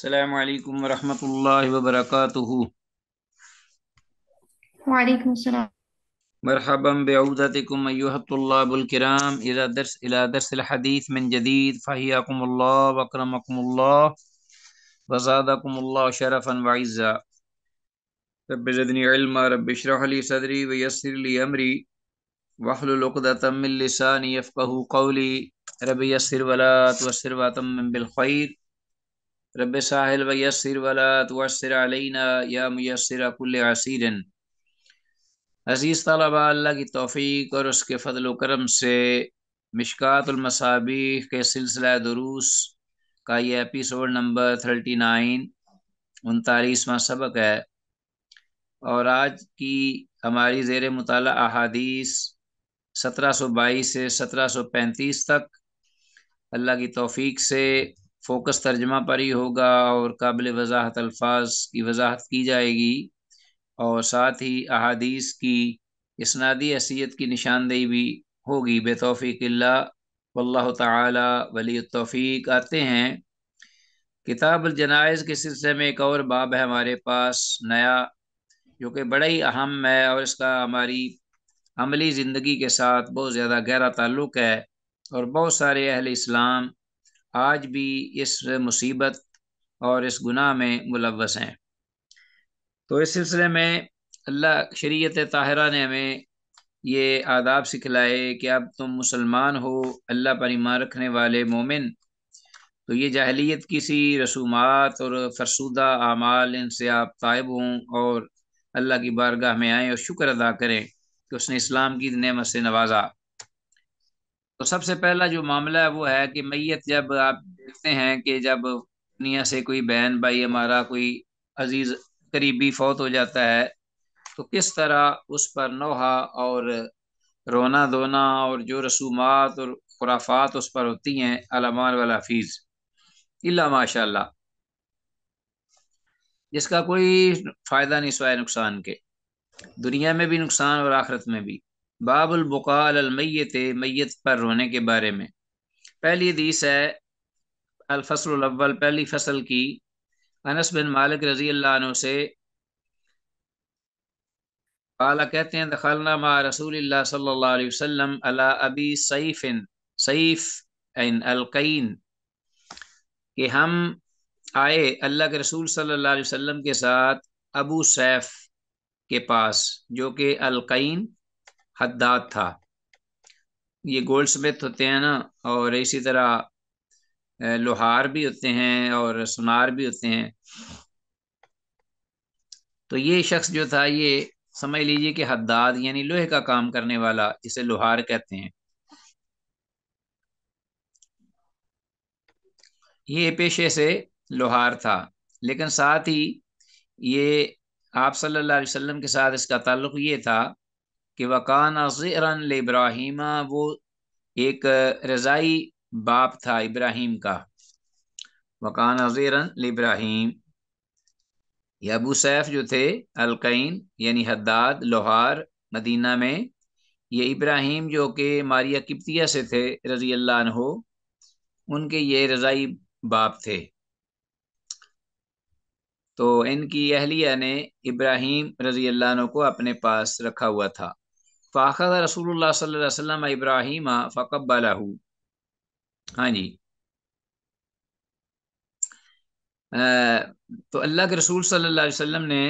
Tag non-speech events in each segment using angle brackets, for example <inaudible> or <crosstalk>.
السلام عليكم ورحمة الله وبركاته وعليكم السلام مرحبا بعودتكم أيها الطلاب الكرام إلى درس إلى درس الحديث من جديد فحياكم الله وأكرمكم الله وزادكم الله شرفا وعزا رب زدني علما رب اشرح لي صدري ويسر لي أمري واحلل عقدة من لساني يفقه قولي رب يسر ولا توسر وأتمم بالخير रब साहिल वयसर वला तुअसर अलैना या मुयसर कुल असीर अज़ीज़ तलबा अल्लाह की तोफ़ी और उसके फ़ल करम से मिशकातुलमसाबी के सिलसिला दुरूस का ये एपिसोड नंबर थर्टी नाइन उनतालीसवां सबक है और आज की हमारी ज़ेर मताल अहादीस सत्रह सौ बाईस से सत्रह सौ पैंतीस तक अल्लाह की तोफ़ी से फोकस तर्जमा पर ही होगा और काबिल वजाहत अल्फाज की वजाहत की जाएगी और साथ ही अहादीस की इसनादी असीयत की निशानदेही भी होगी बेतौफ़ी किल्ला वल्ल ताली वली तौफ़ीक आते हैं किताब जनाइज़ के सिलसिले में एक और बाब है हमारे पास नया जो कि बड़ा ही अहम है और इसका हमारी अमली ज़िंदगी के साथ बहुत ज़्यादा गहरा ताल्लुक़ है और बहुत सारे अहल इस्लाम आज भी इस मुसीबत और इस गुनाह में मुलवस हैं तो इस सिलसिले में अल्लाह शरीयत ताहरा ने हमें ये आदाब सिखलाए कि अब तुम मुसलमान हो अल्लाह पर ईमान रखने वाले मोमिन तो ये जाहलीत की सी रसूमात और फरसूदा आमाल इनसे आप तायब हों और अल्लाह की बारगाह में आएँ और शुक्र अदा करें कि उसने इस्लाम की नमत से नवाजा तो सबसे पहला जो मामला है वो है कि मैत जब आप देखते हैं कि जब दुनिया से कोई बहन भाई हमारा कोई अजीज करीबी फौत हो जाता है तो किस तरह उस पर नोहा और रोना धोना और जो रसूमात और खुराफात उस पर होती हैं अलमान वाला हफीज़ इला माशाल्लाह जिसका कोई फ़ायदा नहीं सोया नुकसान के दुनिया में भी नुकसान और आखरत में भी बाबुल बुकाल अलमैत मैत पर रोने के बारे में पहली हदीस है अलफसलवल पहली फसल की अनस बिन मालिक रजी अल्लाह से काला कहते हैं दखलना मा रसूल सल्ला वसम अला अबी सईफ़िन सईफ़ इन अलकैन कि हम आए अल्लाह के रसूल सल्ला वसम के साथ अबू सैफ के पास जो कि अलकैन हद्दाद था ये गोल्ड स्मिथ होते हैं ना और इसी तरह लोहार भी होते हैं और सुनार भी होते हैं तो ये शख्स जो था ये समझ लीजिए कि हद्दाद यानी लोहे का काम करने वाला जिसे लोहार कहते हैं ये पेशे से लोहार था लेकिन साथ ही ये आप सल्लल्लाहु अलैहि वसल्लम के साथ इसका ताल्लुक ये था कि वकाना ज़िरन इब्राहिमा वो एक रज़ाई बाप था इब्राहिम का वकाना अजीर इब्राहिम अबू सैफ जो थे अलकैन यानी हद्दाद लोहार मदीना में ये इब्राहिम जो कि मारिया किप्तिया से थे रजी अल्लाह उनके ये रज़ाई बाप थे तो इनकी अहलिया ने इब्राहिम रजी अल्लाह को अपने पास रखा हुआ था फ़ाखद रसूल सल्लम इब्राहिम फ़कबला हाँ जी तो अल्लाह के रसूल सल्लल्लाहु अलैहि वसल्लम ने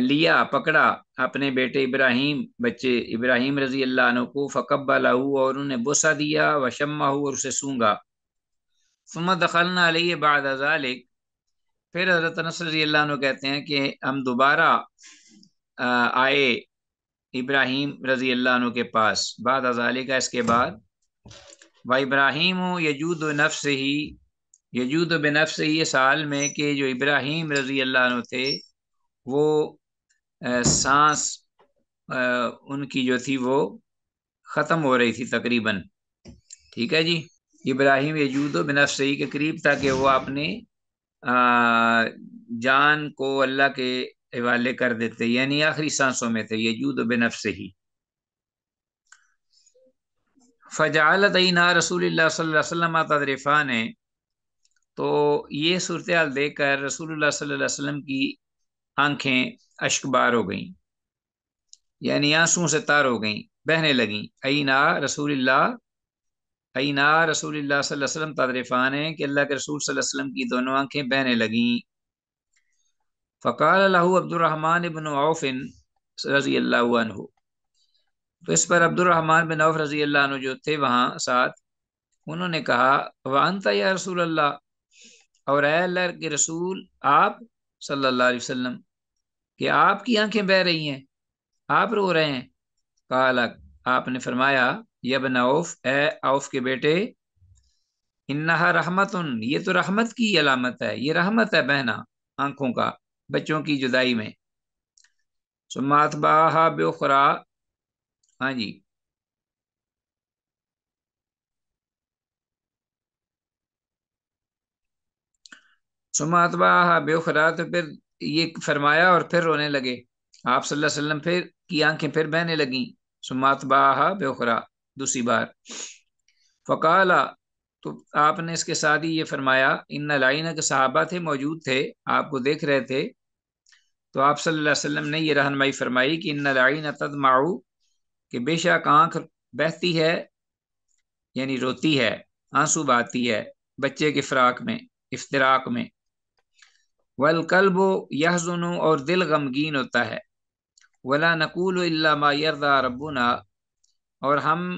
लिया पकड़ा अपने बेटे इब्राहिम बच्चे इब्राहिम रजी अल्लाह को फ़कबला और उन्हें बोसा दिया व वशम्मा और उसे सूंगा फमा दखलना अली बाद अजालिक फिर हजरत नसर रजी अल्लाह कहते हैं कि हम दोबारा आए इब्राहिम रजी अल्लाह के पास बाद अजाले का इसके बाद व इब्राहिम यजूद नफ्स ही यजूद ही ये साल में कि जो इब्राहिम रजी अल्लाह थे वो आ, सांस आ, उनकी जो थी वो ख़त्म हो रही थी तकरीबन ठीक है जी इब्राहिम यजूद से ही के करीब था कि वो अपने जान को अल्लाह के हवाले कर देते यानी आखिरी सांसों में थे जूद बेनफ से ही फजालत ना रसूल वसलम तदरीफ़ा ने तो ये सूरत हाल देख कर रसूल वसलम की आंखें अशकबार हो गईं यानी आंसू से तार हो गईं बहने लगीं अना रसूल अना रसूल सल्लम तदरीफ़ा ने कि अल्लाह के रसूल वसलम की दोनों आंखें बहने लगीं फ़काल लहू अब्दुलरहमान इबन औफिन रज़ी अल्लाह तो इस पर अब्दुलरहमान बिन औफ रज़ी अल्लाह जो थे वहाँ साथ उन्होंने कहा वानता या रसूल अल्लाह और अल्लाह के रसूल आप सल्लल्लाहु अलैहि वसल्लम कि आपकी आंखें बह रही हैं आप रो रहे हैं काला आपने फरमाया यबन औफ ए औफ के बेटे इन्ना रहमत ये तो रहमत की अलामत है ये रहमत है बहना आंखों का बच्चों की जुदाई में मातबाहा बेखरा हाँ जी सुमातबा बेखरा तो फिर ये फरमाया और फिर रोने लगे आप सल्लल्लाहु अलैहि वसल्लम फिर की आंखें फिर बहने लगी सुमातबा बेखरा दूसरी बार फ़काला तो आपने इसके साथ ही ये फरमाया इन लाइन के साहबा थे मौजूद थे आपको देख रहे थे तो आप सल्लल्लाहु अलैहि वसल्लम ने ये रहनमाई फरमाई कि इन लाइन तदमाऊ कि बेशक आँख बहती है यानी रोती है आंसू बहती है बच्चे के फ़राक में इफ्तराक में कल्ब यह जुनू और दिल गमगीन होता है वला नकूल मायरदा रबुना और हम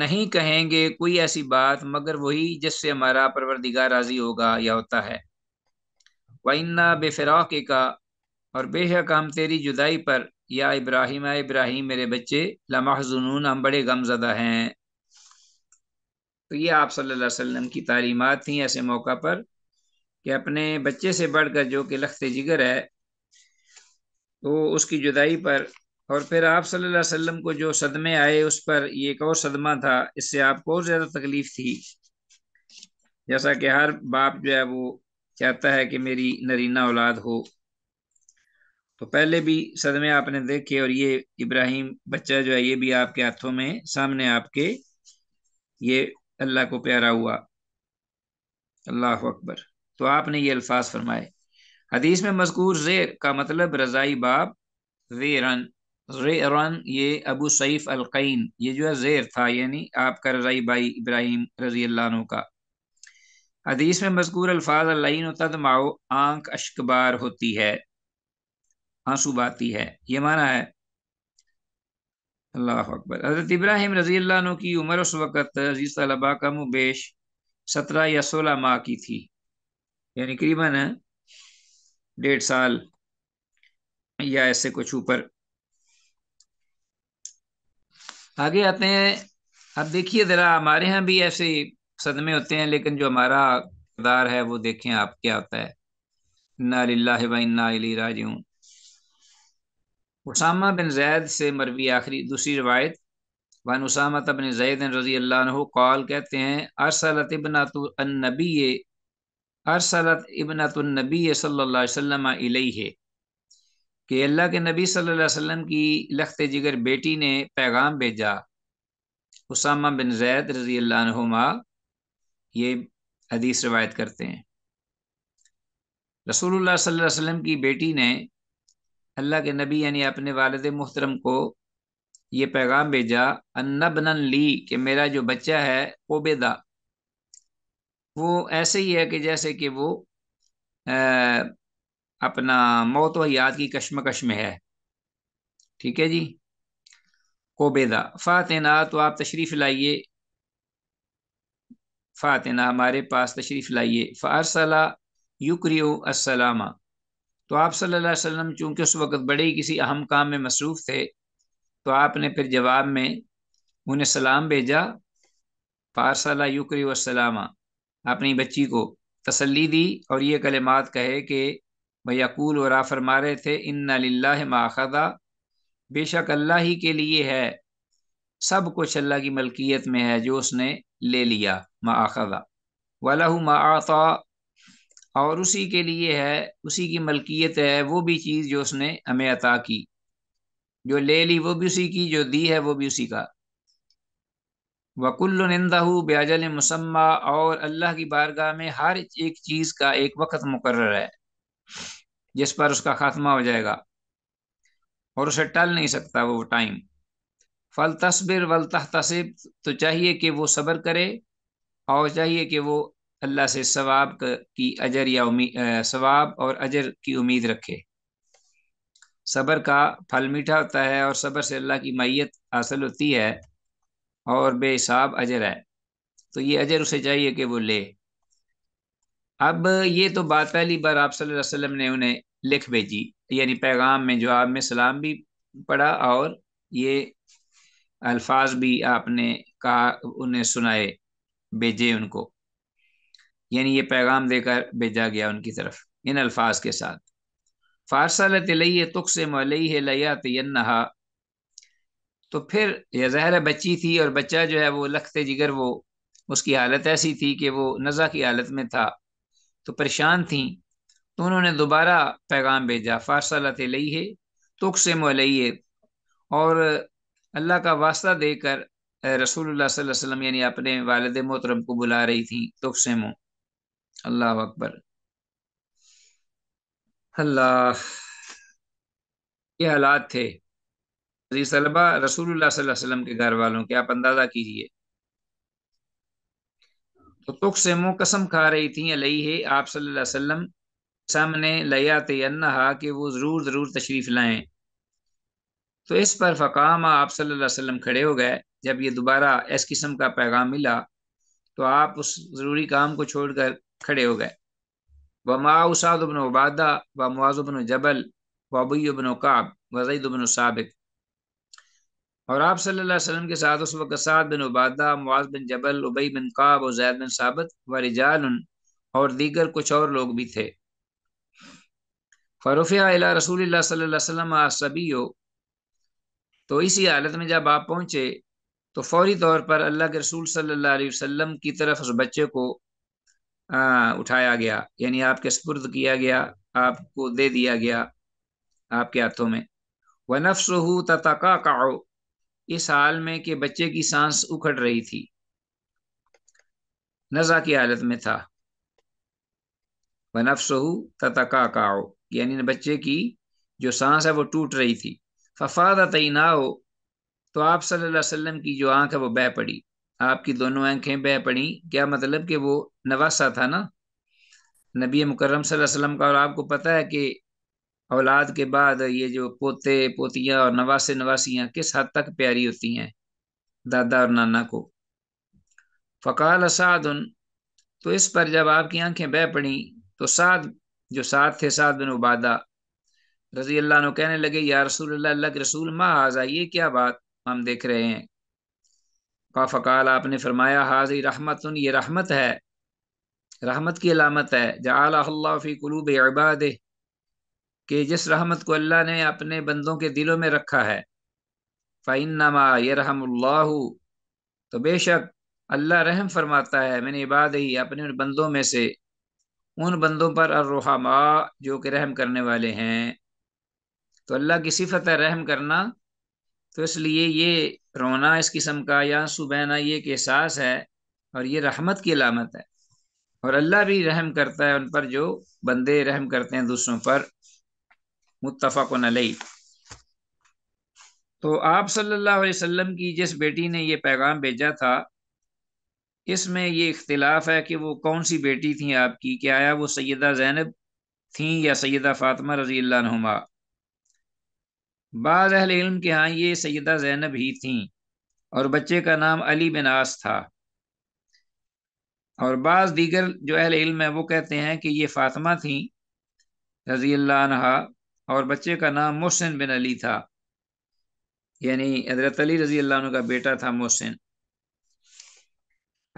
नहीं कहेंगे कोई ऐसी बात मगर वही जिससे हमारा परवरदिगार राज़ी होगा या होता है वन्ना बेफिराक का और बेशक हम तेरी जुदाई पर या इब्राहिम इब्राहिम मेरे बच्चे लमाहजनून हम बड़े गमजदा हैं तो ये आप सल्लल्लाहु अलैहि वसल्लम की तालीमत थी ऐसे मौका पर कि अपने बच्चे से बढ़कर जो कि लखते जिगर है तो उसकी जुदाई पर और फिर आप सल्लल्लाहु अलैहि वसल्लम को जो सदमे आए उस पर ये एक और सदमा था इससे आपको और ज़्यादा तकलीफ़ थी जैसा कि हर बाप जो है वो चाहता है कि मेरी नरीना औलाद हो तो पहले भी सदमे आपने देखे और ये इब्राहिम बच्चा जो है ये भी आपके हाथों में सामने आपके ये अल्लाह को प्यारा हुआ अल्लाह अकबर तो आपने ये अल्फाज फरमाए हदीस में मजकूर जेर का मतलब रज़ाई बाब रेरन रन ये अबू सईफ अलकैन ये जो है जेर था यानी आपका रज़ाई भाई इब्राहिम रजी अल्लाह का हदीस में मजकूर अल्फाज अल्लाइन तदमाओ आंख अशकबार होती है आंसू बाती है ये माना है अल्लाह अकबर हज़रत इब्राहिम रजी अल्लाह की उम्र उस वक़्त अजीज़ तलबा का मुबेश सत्रह या सोलह माह की थी यानी करीबन डेढ़ साल या ऐसे कुछ ऊपर आगे आते हैं अब देखिए ज़रा हमारे यहाँ भी ऐसे सदमे होते हैं लेकिन जो हमारा किरदार है वो देखें आप क्या होता है इन्ना लाही राजून उसामा बिन जैद से मरवी आखिरी दूसरी रवायत वन उसामा तबिन जैद रजी अल्लाह कौल कहते हैं अरसलत इबनातनबी अरसलत इबनातनबी सल्ला वसम है कि अल्लाह के नबी सल्लल्लाहु अलैहि वसल्लम की लखत जिगर बेटी ने पैगाम भेजा उसामा बिन जैद रजी अल्लाहमा ये हदीस रवायत करते हैं रसूलुल्लाह सल्लल्लाहु अलैहि वसल्लम की बेटी ने अल्लाह के नबी यानी अपने वालद मोहतरम को ये पैगाम भेजा अनबन ली कि मेरा जो बच्चा है ओबेदा वो ऐसे ही है कि जैसे कि वो आ, अपना मौत व याद की कश्मकश में है ठीक है जी कोबेदा फ़ातना तो आप तशरीफ़ लाइए फ़ातना हमारे पास तशरीफ़ लाइए फ़ारसला युक्रियो असलामा तो आप सल्लल्लाहु अलैहि वसल्लम चूँकि उस वक़्त बड़े ही किसी अहम काम में मसरूफ़ थे तो आपने फिर जवाब में उन्हें सलाम भेजा फ़ारसला युक्रियो असलामा अपनी बच्ची को तसली दी और ये कलेमात कहे कि भयाकूल और आफर मारे थे इन्ना ना माखदा बेशक अल्लाह ही के लिए है सब कुछ अल्लाह की मलकियत में है जो उसने ले लिया माखदा वलह माता और उसी के लिए है उसी की मलकियत है वो भी चीज़ जो उसने हमें अता की जो ले ली वो भी उसी की जो दी है वो भी उसी का वकुल्ल निंदाहू ब्याजल मुसम्मा और अल्लाह की बारगाह में हर एक चीज़ का एक वक्त मुकर है जिस पर उसका खात्मा हो जाएगा और उसे टल नहीं सकता वो टाइम फल तस्बिर वल तहतसिब तो चाहिए कि वो सब्र करे और चाहिए कि वो अल्लाह से सवाब की अजर या उम्मीद सवाब और अजर की उम्मीद रखे सबर का फल मीठा होता है और सबर से अल्लाह की माइत हासिल होती है और बेसाब अजर है तो ये अजर उसे चाहिए कि वो ले अब ये तो बात पहली बार आप सल्लल्लाहु अलैहि वसल्लम ने उन्हें लिख भेजी यानी पैगाम में जवाब में सलाम भी पढ़ा और ये अल्फाज भी आपने कहा उन्हें सुनाए भेजे उनको यानी ये पैगाम देकर भेजा गया उनकी तरफ इन अल्फाज के साथ मलई है तुकसम लयातना तो फिर यह जहर बच्ची थी और बच्चा जो है वो लखते जिगर वो उसकी हालत ऐसी थी कि वो नज़ा की हालत में था तो परेशान थी तो उन्होंने दोबारा पैगाम भेजा तुख से तुकसम और अल्लाह का वास्ता देकर रसूल यानी अपने वालद मोहतरम को बुला रही थी दुख से मुँह अल्लाह अकबर अल्लाह ये हालात थे सलबा रसूल के घर वालों के आप अंदाज़ा कीजिए तो तुख से मुँह कसम खा रही थी अलई है आप सल्लम सामने लयात अन्ना कि वो ज़रूर ज़रूर तशरीफ़ लाएं तो इस पर फ़काम आप सल्लल्लाहु अलैहि वसल्लम खड़े हो गए जब ये दोबारा इस किस्म का पैगाम मिला तो आप उस ज़रूरी काम को छोड़कर खड़े हो गए व उबन उबादा व मुआज़बिन जबल व अबीबिन काब वज़ीदबिन सबक और आप सल्लल्लाहु अलैहि वसल्लम के साथ उस वक्त साद बिन उबादा मुआज बिन जबल उबई बिन काब और जैद बिन साबित व रिजाल और दीगर कुछ और लोग भी थे फ़रुफ़िया अला रसूल सल्लल्लाहु अलैहि वसल्लम सभी तो इसी हालत में जब आप पहुंचे तो फौरी तौर पर अल्लाह के रसूल सल्लल्लाहु अलैहि वसल्लम की तरफ उस बच्चे को आ, उठाया गया यानी आपके स्पुर्द किया गया आपको दे दिया गया आपके हाथों में व नफ्सू तका इस हाल में कि बच्चे की सांस उखड़ रही थी नज़ा की हालत में था व नफ्सू तका यानी बच्चे की जो सांस है वो टूट रही थी फफादा तैनाओ तो आप सल्लल्लाहु अलैहि वसल्लम की जो आंख है वो बह पड़ी आपकी दोनों आंखें बह पड़ी क्या मतलब कि वो नवासा था ना नबी मुकर्रम वसल्लम का और आपको पता है कि औलाद के बाद ये जो पोते पोतियाँ और नवासे नवासियाँ किस हद तक प्यारी होती हैं दादा और नाना को फ़काल साद उन तो इस पर जब आपकी आंखें बह पड़ी तो साद जो साध थे साद बिन उबादा रजी अल्लाह कहने लगे या रसूल अल्लाह के रसूल माँ आजा ये क्या बात हम देख रहे हैं का फ़काल आपने फरमाया हाजी रहमत ये रहमत है रहमत की अलामत है जल्लाफ़ी कुलूब इबाद कि जिस रहमत को अल्लाह ने अपने बंदों के दिलों में रखा है नमा ये रहम्ला तो बेशक अल्लाह रहम फरमाता है मैंने इबाद ही अपने उन बंदों में से उन बंदों पर अरहमा जो कि रहम करने वाले हैं तो अल्लाह की सिफत है रहम करना तो इसलिए ये रोना इस किस्म का या आंसू बहना ये एक एहसास है और ये रहमत की अलामत है और अल्लाह भी रहम करता है उन पर जो बंदे रहम करते हैं दूसरों पर मुतफ़ा नलई तो आप सल्लल्लाहु अलैहि वसल्लम की जिस बेटी ने ये पैगाम भेजा था इसमें ये इख्तिलाफ है कि वो कौन सी बेटी थी आपकी क्या आया वो सैदा जैनब थी या सैदा फ़ातिमा रजी नुमा बाद अहले इल्म के यहाँ ये सैदा जैनब ही थीं और बच्चे का नाम अली बिनास था और बाज दीगर जो अहल इल्म है वो कहते हैं कि ये फातिमा थी रजी अल्लाहा और बच्चे का नाम मोहसिन बिन अली था यानी हजरत अली रजी अल्लाह का बेटा था मोहसिन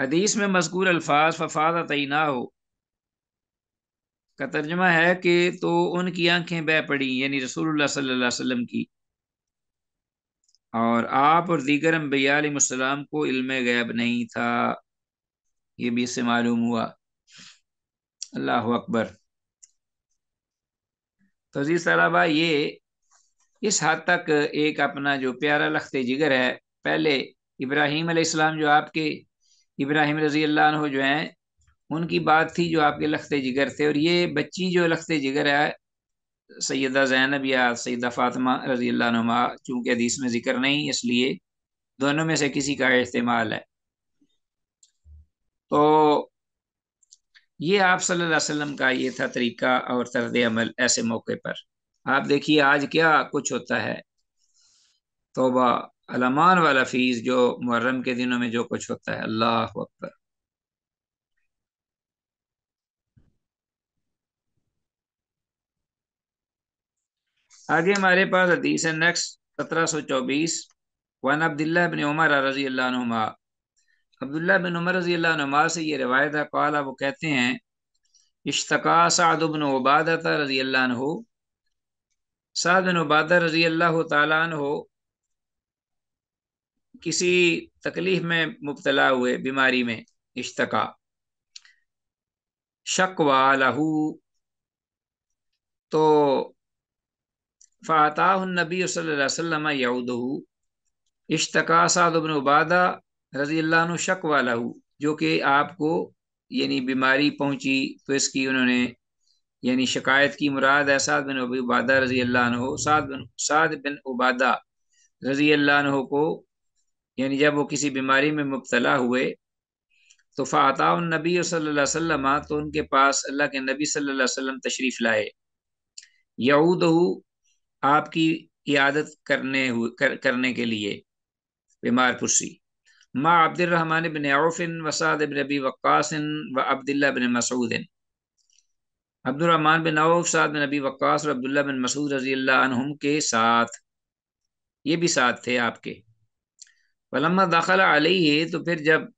हदीस में मजकूर अल्फाज फफादा तैना हो का तर्जमा है कि तो उनकी आंखें बह पड़ी यानी रसूलुल्लाह सल्लल्लाहु अलैहि वसल्लम की और आप और दीगर अम्बियाम को इल्म गैब नहीं था ये भी इससे मालूम हुआ अल्लाह अकबर तो जी सलाबा ये इस हद तक एक अपना जो प्यारा लखते जिगर है पहले इब्राहिम अलैहिस्सलाम जो आपके इब्राहिम रजी अल्लाह जो हैं उनकी बात थी जो आपके लखते जिगर थे और ये बच्ची जो लखते जिगर है सैदा जैनब या सैदा फातमा रजी नुमा चूँकि हदीस में ज़िक्र नहीं इसलिए दोनों में से किसी का इस्तेमाल है तो ये आप सल्लम का ये था तरीका और तरद अमल ऐसे मौके पर आप देखिए आज क्या कुछ होता है तोबा अलमान वाला फीस जो मुहर्रम के दिनों में जो कुछ होता है अल्लाह अकबर आगे हमारे पास हदीस है नेक्स्ट सत्रह सौ चौबीस वन अब्दुल्ला बिन उमर रजी अल्लाहमा अब्दुल्ला बिन उमर रजी अल्लाहमा से ये रिवायत है कौला वो कहते हैं इश्तका सादबिन उबादत रजी अल्लाह साद बिन उबादा रजी अल्लाह हो किसी तकलीफ में मुबतला हुए बीमारी में इश्तका शक वालहू तो फ़ाताबी वसल्लम इश्तका सादबिन उबादा रजी अल्लाह शक वाला जो कि आपको यानी बीमारी पहुंची तो इसकी उन्होंने यानी शिकायत की मुराद है साद बिन उबादा रजी अल्लाह साद बिन साद बिन उबादा रजी अल्लाह को यानी जब वो किसी बीमारी में मुबतला हुए तो फ़ाता नबी सल्लल्लाहु अलैहि वसल्लम तो उनके पास अल्लाह के नबी सल्लल्लाहु अलैहि वसल्लम तशरीफ़ लाए यऊदहू आपकी इयादत करने कर, करने के लिए बीमार पुरसी माँ अब्दुलरहमान बिन औफिन वसाद बिन अबी वक्सिन व अब्दुल्ला बिन मसूदिन Abdul Rahman bin Auf Saad bin Abi Waqqas और अब्दुल्ला बिन मसूद रजी अल्लाम के साथ ये भी साथ थे आपके वलम्मा दाखिल आलही है तो फिर जब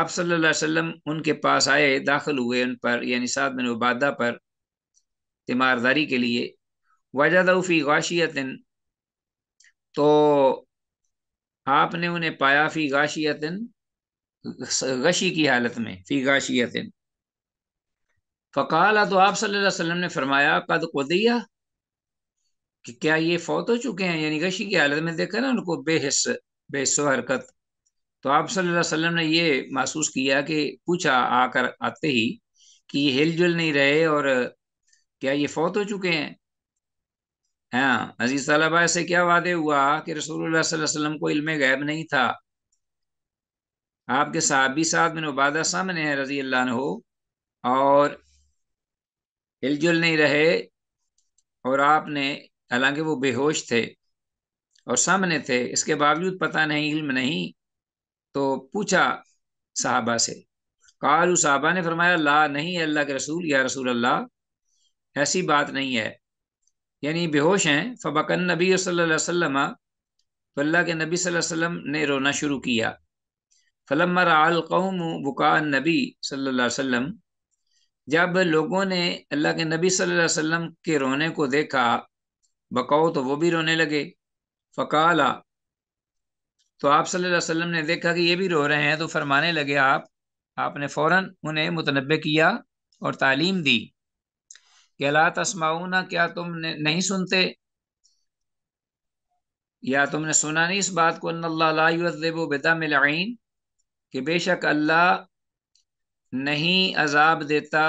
आप सल्ला अलैहि उनके पास आए दाखिल हुए उन पर यानी साद बिन उबादा पर तीमारदारी के लिए वजदफ़ी गाशियतिन तो आपने उन्हें पाया फ़ी गाशियतिन गशी की हालत में फ़ी गाशियतिन फ़काल तो आप सल्लल्लाहु अलैहि वसल्लम ने फरमाया कद कुदिया कि क्या ये फौत हो चुके हैं यानी गशी की हालत में देखा ना उनको बेहस बेसो हरकत तो आप सल्लल्लाहु अलैहि वसल्लम ने ये महसूस किया कि पूछा आकर आते ही कि ये हिलजुल नहीं रहे और क्या ये फौत हो चुके हैं हाँ अजीज तलाबा से क्या वादे हुआ कि रसूलुल्लाह को इल्म गैब नहीं था आपके सहाबी साहब बिन उबादा सामने है रजी अल्लाह और हिलजुल नहीं रहे और आपने हालांकि वो बेहोश थे और सामने थे इसके बावजूद पता नहीं इल्म नहीं तो पूछा साहबा से कालू साहबा ने फरमाया ला नहीं अल्लाह के रसूल या रसूल अल्लाह ऐसी बात नहीं है यानी बेहोश हैं फ़बकन नबी वसल्लम तो अल्लाह के नबी वसल्लम ने रोना शुरू किया फलम क़ौम बुका नबी सल्ला जब लोगों ने अल्लाह के नबी सल्लल्लाहु अलैहि वसल्लम के रोने को देखा बकाओ तो वो भी रोने लगे फ़काला तो आप सल्लल्लाहु अलैहि वसल्लम ने देखा कि ये भी रो रहे हैं तो फरमाने लगे आप आपने फ़ौर उन्हें मुतनबे किया और तालीम दी क्या तस्माऊना क्या तुम नहीं सुनते या तुमने सुना नहीं इस बात को बेदामिलइन कि बेशक अल्लाह नहीं अजाब देता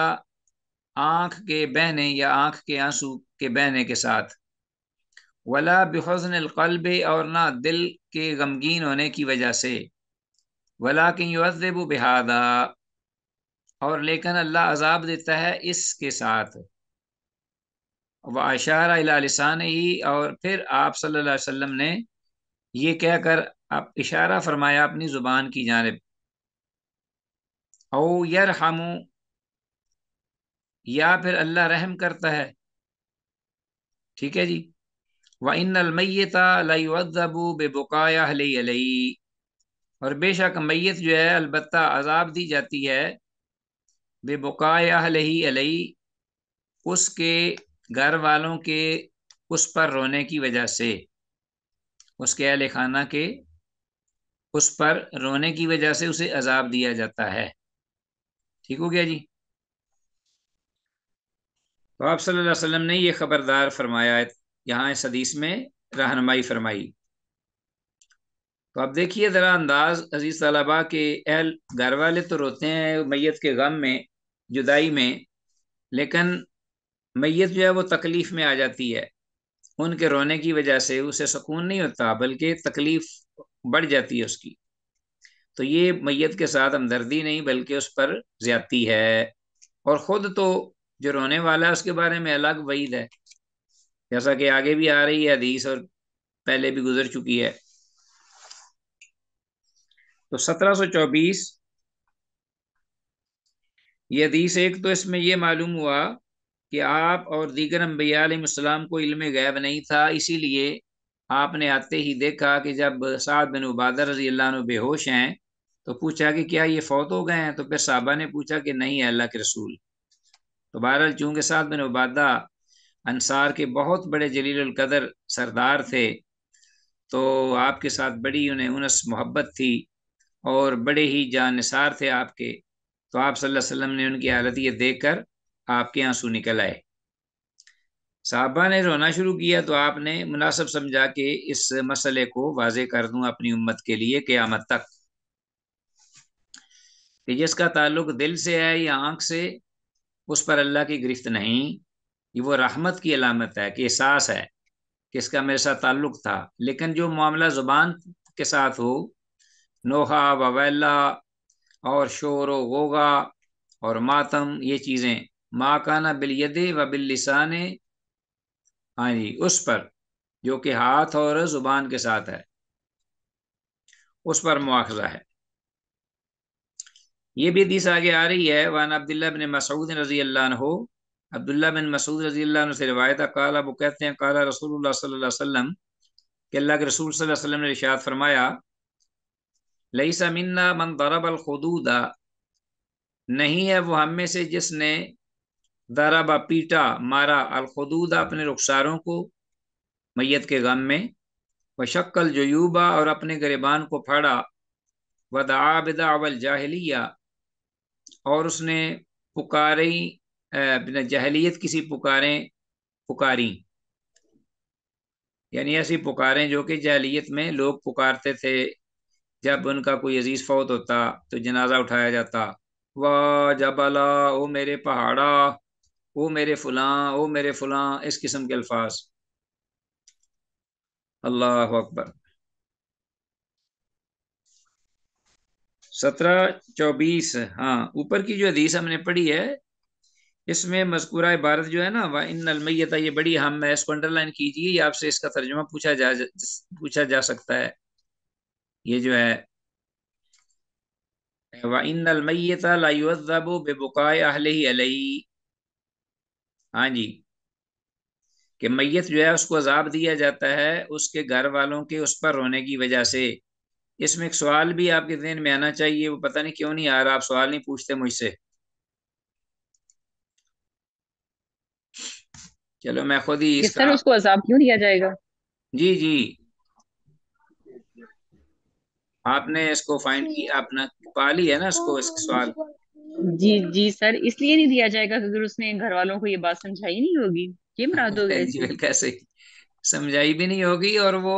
आँख के बहने या आँख के आंसू के बहने के साथ वला बेहजन कल्ब और ना दिल के गमगीन होने की वजह से वला कि युजब और लेकिन अल्लाह अजाब देता है इसके साथ व लसान ही और फिर आप सल्लल्लाहु अलैहि वसल्लम ने ये कहकर आप इशारा फरमाया अपनी ज़ुबान की जानब ओ यर हमू या फिर अल्लाह रहम करता है ठीक है जी व इन अलमैता हलई और बेशक मैत जो है अलबत् अजाब दी जाती है बेबुकाया अलई उसके घर वालों के उस पर रोने की वजह से उसके अहल खाना के उस पर रोने की वजह से उसे अजाब दिया जाता है ठीक हो गया जी तो आप सल्लल्लाहु अलैहि वसल्लम ने ये खबरदार फरमाया यहाँ इस हदीस में रहनमाई फरमाई तो आप देखिए ज़रा अंदाज अजीज़ तलाबा के अहल घर वाले तो रोते हैं मैत के गम में जुदाई में लेकिन मैयत जो है वो तकलीफ में आ जाती है उनके रोने की वजह से उसे सुकून नहीं होता बल्कि तकलीफ बढ़ जाती है उसकी तो ये मैयत के साथ हमदर्दी नहीं बल्कि उस पर ज्यादती है और ख़ुद तो जो रोने वाला है उसके बारे में अलग वईद है जैसा कि आगे भी आ रही है हदीस और पहले भी गुजर चुकी है तो 1724 ये हदीस एक तो इसमें यह मालूम हुआ कि आप और दीगर अम्बियाम को इल्म गैब नहीं था इसीलिए आपने आते ही देखा कि जब साद बिन उबादर रजी अल्लाह बेहोश हैं तो पूछा कि क्या ये फौत हो गए हैं तो फिर साहबा ने पूछा कि नहीं है अल्लाह के रसूल तो बहरहाल चूँकि साद बिन उबादा अंसार के बहुत बड़े जलीलकदर सरदार थे तो आपके साथ बड़ी उन्हें उनस मोहब्बत थी और बड़े ही जानसार थे आपके तो आप सल्लल्लाहु अलैहि वसल्लम ने उनकी हालत ये देखकर आपके आंसू निकल आए साहबा ने रोना शुरू किया तो आपने मुनासब समझा कि इस मसले को वाजे कर दूं अपनी उम्मत के लिए क्यामत तक कि जिसका ताल्लुक दिल से है या आंख से उस पर अल्लाह की गिरफ्त नहीं ये वो रहमत की अलामत है कि एहसास है कि इसका मेरे साथ ताल्लुक था लेकिन जो मामला ज़ुबान के साथ हो नोहा ववैला और शोर वोगा और मातम ये चीज़ें माकाना बिलयदे व बिल्लिसान हाँ जी उस पर जो कि हाथ और जुबान के साथ है उस पर मुआवजा है ये भी हदीस आगे आ रही है वान अब्दुल्ला बिन मसूद रजी अल्लाह अब्दुल्ला बिन मसूद रजी अल्लाह से रवायत काला वो कहते हैं काला रसूल सल्लम के अल्लाह के रसूल वसल्लम ने रिशात फरमाया लईसा मन्ना मन दरब अलखदूदा नहीं है वो हम में से जिसने दरबा पीटा मारा अलखदूद अपने रुखसारों को मैत के गम में व शक्ल जयूबा और अपने गरीबान को फाड़ा व दाबिदा अवल जाहलिया और उसने पुकारी बिना जहलीत किसी पुकारें पुकारी यानी ऐसी पुकारें जो कि जहलीत में लोग पुकारते थे जब उनका कोई अजीज़ फौत होता तो जनाजा उठाया जाता वाह जबला ओ मेरे पहाड़ा वो मेरे फलां वो मेरे फलां इस किस्म के अल्फाज अल्लाह अकबर सत्रह चौबीस हाँ ऊपर की जो हदीस हमने पढ़ी है इसमें मजकूरा इबारत जो है ना वह इन अलमैत ये बड़ी हम है इसको अंडरलाइन कीजिए या आपसे इसका तर्जुमा पूछा जा पूछा जा सकता है ये जो है वह इन अलमैत लाजबो बेबुकाय अहल ही अलई हाँ जी कि मैयत जो है उसको अजाब दिया जाता है उसके घर वालों के उस पर रोने की वजह से इसमें एक सवाल भी आपके जहन में आना चाहिए वो पता नहीं क्यों नहीं आ रहा आप सवाल नहीं पूछते मुझसे चलो मैं खुद ही इसका सर उसको अजाब क्यों दिया जाएगा जी जी आपने इसको फाइंड किया अपना पा लिया ना उसको इस सवाल जी जी सर इसलिए नहीं दिया जाएगा अगर उसने घर वालों को ये बात समझाई नहीं होगी ये मुराद हो गया कैसे समझाई भी नहीं होगी और वो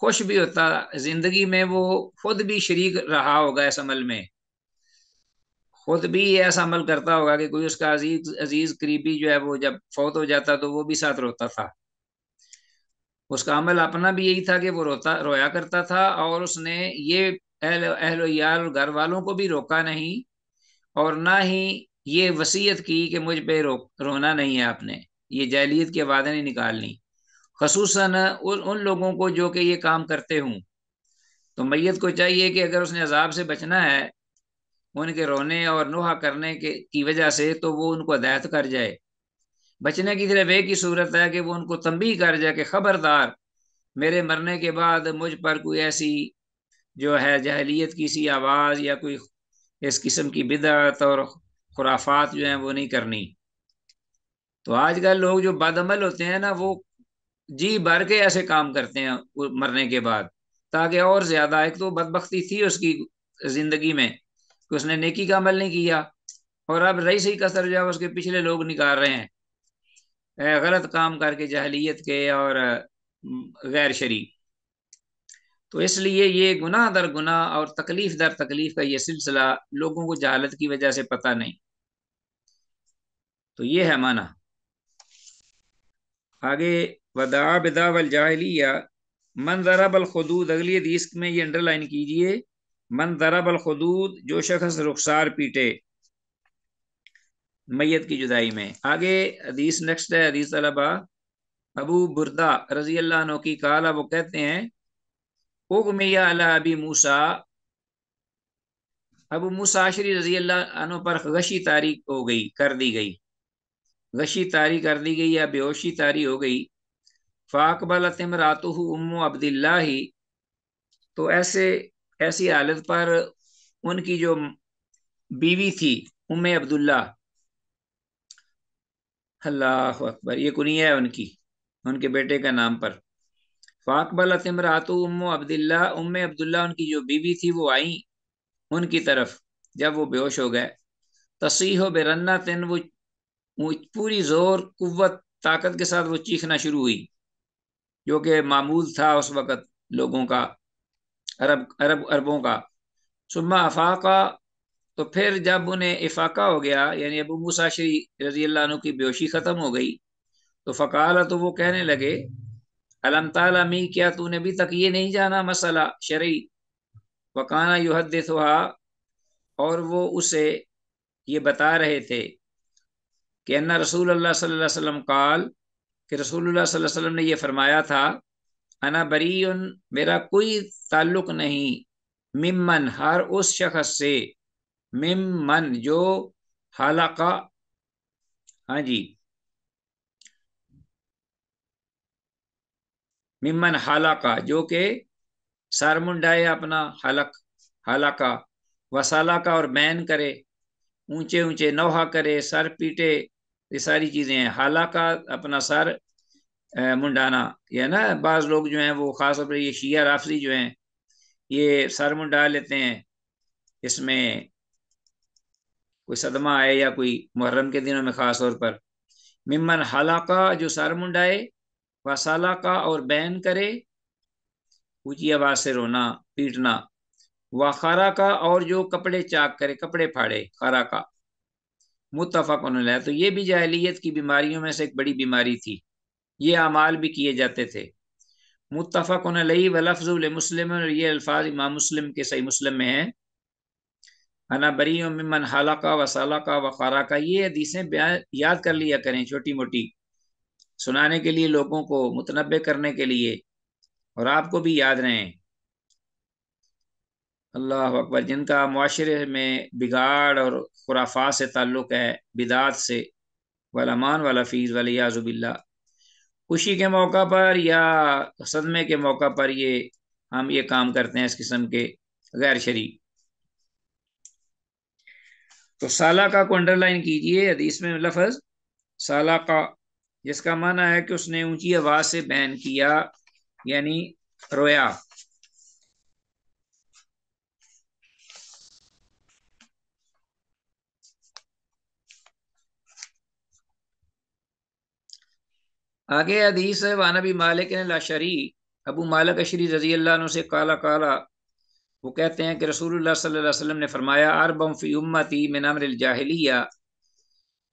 खुश भी होता जिंदगी में वो खुद भी शरीक रहा होगा इस अमल में खुद भी ऐसा अमल करता होगा कि कोई उसका अजीज अजीज करीबी जो है वो जब फौत हो जाता तो वो भी साथ रोता था उसका अमल अपना भी यही था कि वो रोता रोया करता था और उसने ये अहल यार घर वालों को भी रोका नहीं और ना ही ये वसीयत की कि मुझ पर रो रोना नहीं है आपने ये जहलीत के वादे नहीं निकालनी खसूस उन, उन लोगों को जो कि ये काम करते हूँ तो मैत को चाहिए कि अगर उसने अजाब से बचना है उनके रोने और नुहा करने के की वजह से तो वो उनको हदायत कर जाए बचने की सिर्फ एक ही सूरत है कि वो उनको तंबी कर जाए कि खबरदार मेरे मरने के बाद मुझ पर कोई ऐसी जो है जहलीत की सी आवाज़ या कोई इस किस्म की बिदत और खुराफात जो हैं वो नहीं करनी तो आजकल लोग जो बदअमल होते हैं ना वो जी भर के ऐसे काम करते हैं मरने के बाद ताकि और ज़्यादा एक तो बदबख्ती थी उसकी ज़िंदगी में कि उसने नेकी का अमल नहीं किया और अब रही सही कसर जो है उसके पिछले लोग निकाल रहे हैं गलत काम करके जहलीत के और गैर शरीफ तो इसलिए ये गुना दर गुना और तकलीफ दर तकलीफ का ये सिलसिला लोगों को जहालत की वजह से पता नहीं तो ये है माना आगे वदा बिदा वल जाहलिया मन बल खदूद अगली हदीस में ये अंडरलाइन कीजिए मन बल खदूद जो शख्स रुखसार पीटे मैयत की जुदाई में आगे हदीस नेक्स्ट है अदीस अलबा अबू बुरदा रजी अल्लाह की काला वो कहते हैं अब अला अबी मूसा अबू मूसा आशरी रजी अल्लाह पर गशी तारी हो गई कर दी गई गशी तारी कर दी गई या बेहोशी तारी हो गई फ़ाकबल तमरातु उम्मो अब्दिल्ला ही तो ऐसे ऐसी हालत पर उनकी जो बीवी थी उम्मे अब्दुल्ला अल्लाह अकबर ये कुनिया है उनकी उनके बेटे का नाम पर फाकबल इमरातु उम अब्दुल्ला उम अब्दुल्ला उनकी जो बीवी थी वो आई उनकी तरफ जब वो बेहोश हो गए हो बेरन्ना तिन वो, पूरी ज़ोर कुत ताकत के साथ वो चीखना शुरू हुई जो कि मामूल था उस वक़्त लोगों का अरब अरब अरबों का सुबह अफाका तो फिर जब उन्हें इफाका हो गया यानी अबू मुसाशरी रजी अल्लाह की बेहोशी ख़त्म हो गई तो फ़काला तो वो कहने लगे अलम मी क्या तूने अभी तक ये नहीं जाना मसला शरी वकाना युहद और वो उसे ये बता रहे थे कि अन्ना रसूल अल्लाह सल्लल्लाहु अलैहि वसल्लम काल कि रसूलुल्लाह सल्लल्लाहु अलैहि वसल्लम ने ये फरमाया था अना बरी उन मेरा कोई ताल्लुक नहीं मिमन हर उस शख्स से मिमन जो हालाका हाँ जी मिमन हालाका जो कि सर मुंडाए अपना हलक हालाका वसाला का और बैन करे ऊंचे ऊंचे नौहा करे सर पीटे ये सारी चीज़ें हैं हालाका अपना सर मुंडाना या ना बाज़ लोग जो हैं वो ख़ास तौर पर ये शिया राफरी जो हैं ये सर मुंडा लेते हैं इसमें कोई सदमा आए या कोई मुहर्रम के दिनों में ख़ास तौर पर मिमन हालाका जो सर मुंडाए वसाला का और बैन करे ऊंची आवाज से रोना पीटना व का और जो कपड़े चाक करे कपड़े फाड़े खरा का कौन उन्होंने तो ये भी जाहलीत की बीमारियों में से एक बड़ी बीमारी थी ये अमाल भी किए जाते थे मुतफा लई व वलफ़ल मुस्लिम और ये अल्फाज इमाम मुस्लिम के सही मुस्लिम में हैं अना बरी मन हाला का वसाला का वखारा का ये हदीसें याद कर लिया करें छोटी मोटी सुनाने के लिए लोगों को मुतनबे करने के लिए और आपको भी याद रहें अल्लाह अकबर जिनका माशरे में बिगाड़ और खुराफा से ताल्लुक़ है बिदात से मान वाला फ़ीस याजुबिल्ला खुशी के मौका पर या सदमे के मौका पर ये हम ये काम करते हैं इस किस्म के गैर शरी तो साला का को अंडरलाइन कीजिए हदीस में लफज साला का जिसका माना है कि उसने ऊंची आवाज से बैन किया यानी रोया आगे हदीस है वानबी मालिक ने लाशरी अबू मालिक अशरी रजी अल्लाह ने उसे काला काला वो कहते हैं कि रसूलुल्लाह सल्लल्लाहु अलैहि वसल्लम ने फरमाया अरबम फी उम्मती मिनमर जाहिलिया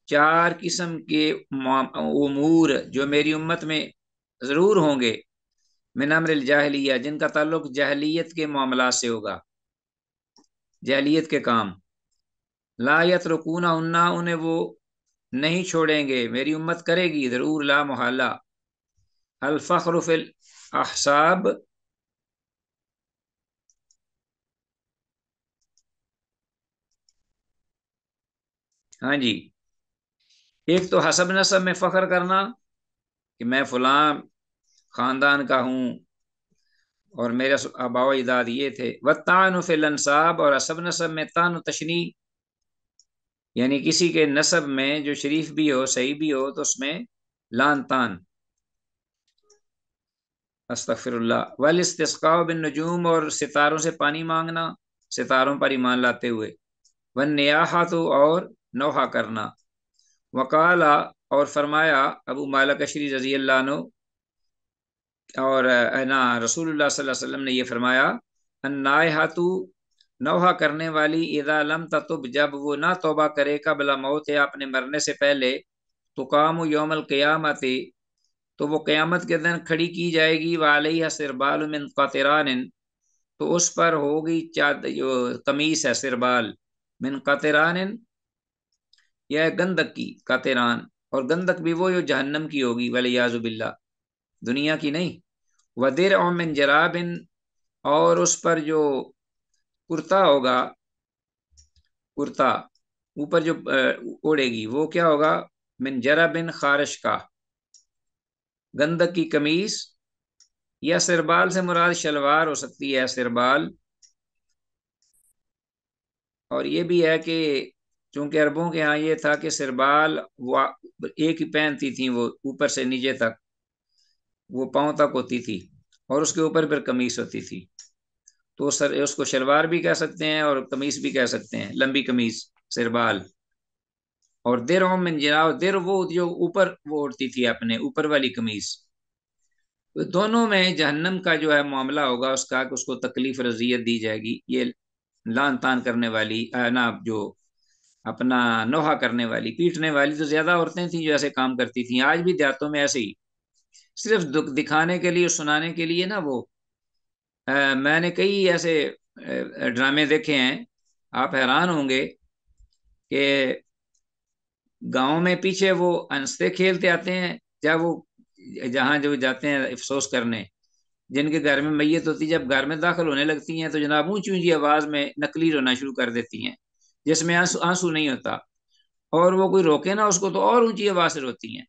चार किस्म के उमूर जो मेरी उम्मत में ज़रूर होंगे मिनमर जाहलिया जिनका ताल्लुक जहलीत के मामला से होगा जहलीत के काम लायत रुकूना उन्ना उन्हें वो नहीं छोड़ेंगे मेरी उम्मत करेगी ज़रूर ला मोहल्ला अलफ़्रुफिल अहसाब हाँ जी एक तो हसब नसब में फ़ख्र करना कि मैं फलां ख़ानदान का हूँ और मेरे आबाव इदाद ये थे व तान फिलसाब और असब नसब में तान तशनी यानी किसी के नसब में जो शरीफ भी हो सही भी हो तो उसमें लान तान अस्तफ़िरल्ला वल इसका बिन नजूम और सितारों से पानी मांगना सितारों पर ईमान लाते हुए वन न्याहा तो और नौहा करना वकाला और फरमाया अबू माला कशरी रजी अल्लाह और ना रसूल सल्लम ने यह फरमाया अन्नाय हाथू नौहा करने वाली इदा लम जब वो ना तोबा करे कबला मौत है अपने मरने से पहले तो काम योमल क्यामत तो वो क्यामत के दिन खड़ी की जाएगी वाली सिरबाल मिन कतरान तो उस पर होगी चाद कमीस है सिरबाल मिन कतरान यह गंदक की कातेरान और गंदक भी वो जो जहन्नम की होगी याजुबिल्ला दुनिया की नहीं वदिर ओमिन जराबिन और उस पर जो कुर्ता होगा कुर्ता ऊपर जो ओढ़ेगी वो क्या होगा मिन जराबिन खारिश का गंदक की कमीज या सिरबाल से मुराद शलवार हो सकती है सिरबाल और ये भी है कि चूंकि अरबों के यहाँ ये था कि सिरबाल एक ही पहनती थी वो ऊपर से नीचे तक वो पाँव तक होती थी और उसके ऊपर फिर कमीज होती थी तो सर उसको शलवार भी कह सकते हैं और कमीज भी कह सकते हैं लंबी कमीज सिरबाल और देर ओम जनाव देर वो जो ऊपर वो उड़ती थी अपने ऊपर वाली कमीज तो दोनों में जहन्नम का जो है मामला होगा उसका कि उसको तकलीफ रजियत दी जाएगी ये लान तान करने वाली ना जो अपना नोहा करने वाली पीटने वाली तो ज्यादा औरतें थी जो ऐसे काम करती थी आज भी देहातों में ऐसे ही सिर्फ दुख दिखाने के लिए सुनाने के लिए ना वो आ, मैंने कई ऐसे ड्रामे देखे हैं आप हैरान होंगे कि गांव में पीछे वो अंसते खेलते आते हैं या वो जहां जो जाते हैं अफसोस करने जिनके घर में मैयत होती है जब घर में दाखिल होने लगती हैं तो जनाब ऊंची ऊंची आवाज़ में नकली रोना शुरू कर देती हैं जिसमें आंसू आंसू नहीं होता और वो कोई रोके ना उसको तो और ऊंची आवाज से रोती हैं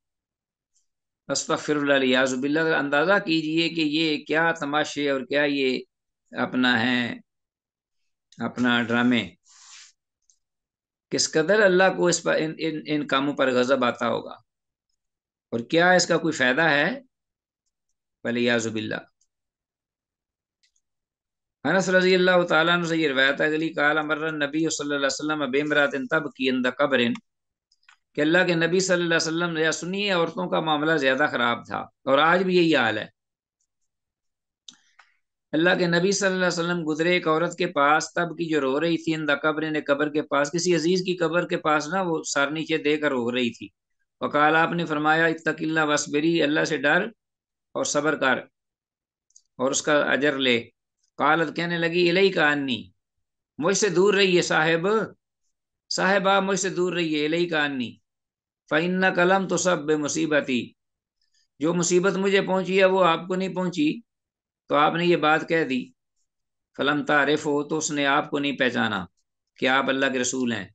याजुबिल्ला अंदाजा कीजिए कि ये क्या तमाशे और क्या ये अपना है अपना ड्रामे किस कदर अल्लाह को इस पर इन इन इन कामों पर गजब आता होगा और क्या इसका कोई फायदा है पहले याजुबिल्ला अनस रजी अल्लाह तआला तन से रवायत अगली काल अमर नबी सल्लल्लाहु अलैहि वसल्लम बेमरातिन तब की इन अंदा कबरिन के अल्लाह के नबी सल्लल्लाहु अलैहि वसल्लम या सुनिए औरतों का मामला ज़्यादा ख़राब था और आज भी यही हाल है अल्लाह के नबी सल्लल्लाहु अलैहि वसल्लम गुजरे एक औरत के पास तब की जो रो रही थी इंदा कब्र ने कब्र के पास किसी अजीज़ की कब्र के पास ना वो सारनी के देकर रो रही थी वकाल आपने फरमाया इतकिल्ला वसबरी अल्लाह से डर और सब्र कर और उसका अजर ले कालत कहने लगी इलई का अन्नी मुझसे दूर रहिए साहेब साहेबा मुझसे दूर रहिए इलई का अन्नी फैन्ना कलम तो सब ही जो मुसीबत मुझे पहुंची है वो आपको नहीं पहुंची तो आपने ये बात कह दी फलम तारिफ हो तो उसने आपको नहीं पहचाना कि आप अल्लाह के रसूल हैं